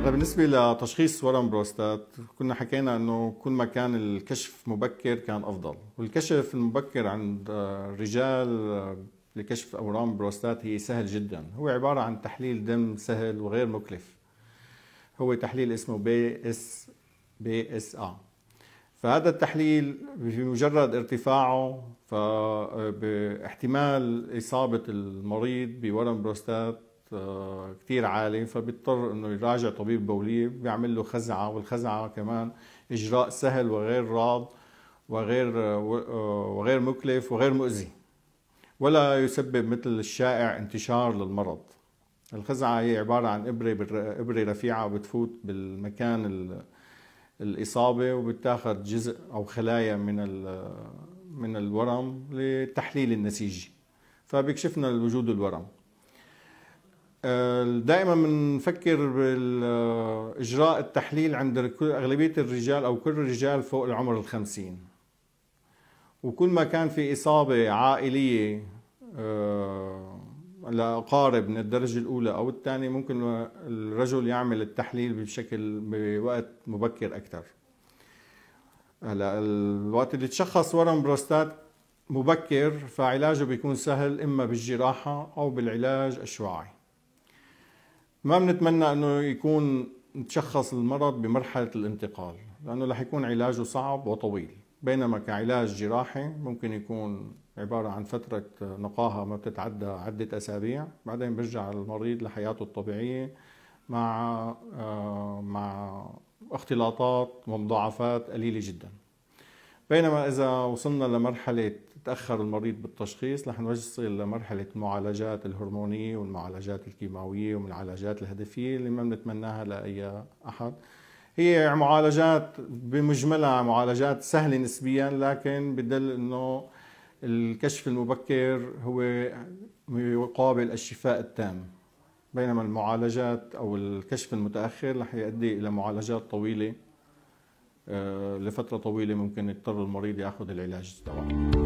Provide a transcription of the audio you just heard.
هلا يعني طيب. بالنسبه لتشخيص ورم بروستات كنا حكينا انه كل ما كان الكشف مبكر كان افضل والكشف المبكر عند الرجال لكشف اورام بروستات هي سهل جدا هو عباره عن تحليل دم سهل وغير مكلف هو تحليل اسمه بي اس بي اس ا فهذا التحليل بمجرد ارتفاعه فاحتمال اصابه المريض بورم بروستات كتير عالي فبيضطر انه يراجع طبيب بوليه بيعمل له خزعه والخزعه كمان اجراء سهل وغير راض وغير وغير مكلف وغير مؤذي ولا يسبب مثل الشائع انتشار للمرض الخزعه هي عباره عن ابره ابره رفيعه بتفوت بالمكان الاصابه وبتاخذ جزء او خلايا من من الورم لتحليل النسيجي فبيكشفنا وجود الورم آه، دائما بنفكر باجراء التحليل عند اغلبيه الرجال او كل الرجال فوق العمر الخمسين وكل ما كان في اصابه عائليه آه، لاقارب من الدرجه الاولى او الثانيه ممكن الرجل يعمل التحليل بشكل بوقت مبكر اكثر هلا الوقت اللي تشخص ورم بروستات مبكر فعلاجه بيكون سهل اما بالجراحه او بالعلاج الشعاعي ما بنتمنى انه يكون تشخص المرض بمرحله الانتقال لانه رح يكون علاجه صعب وطويل بينما كعلاج جراحي ممكن يكون عبارة عن فترة نقاهة ما بتتعدى عدة أسابيع بعدين برجع المريض لحياته الطبيعية مع آه، مع اختلاطات ومضاعفات قليلة جداً بينما إذا وصلنا لمرحلة تأخر المريض بالتشخيص رح نوصل لمرحلة المعالجات الهرمونية والمعالجات الكيماوية والمعالجات الهدفية اللي ما بنتمناها لأي أحد هي معالجات بمجملها معالجات سهلة نسبيا لكن بدل أنه الكشف المبكر هو يقابل الشفاء التام بينما المعالجات أو الكشف المتأخر رح يؤدي إلى معالجات طويلة آه، لفتره طويله ممكن يضطر المريض ياخذ العلاج تبعه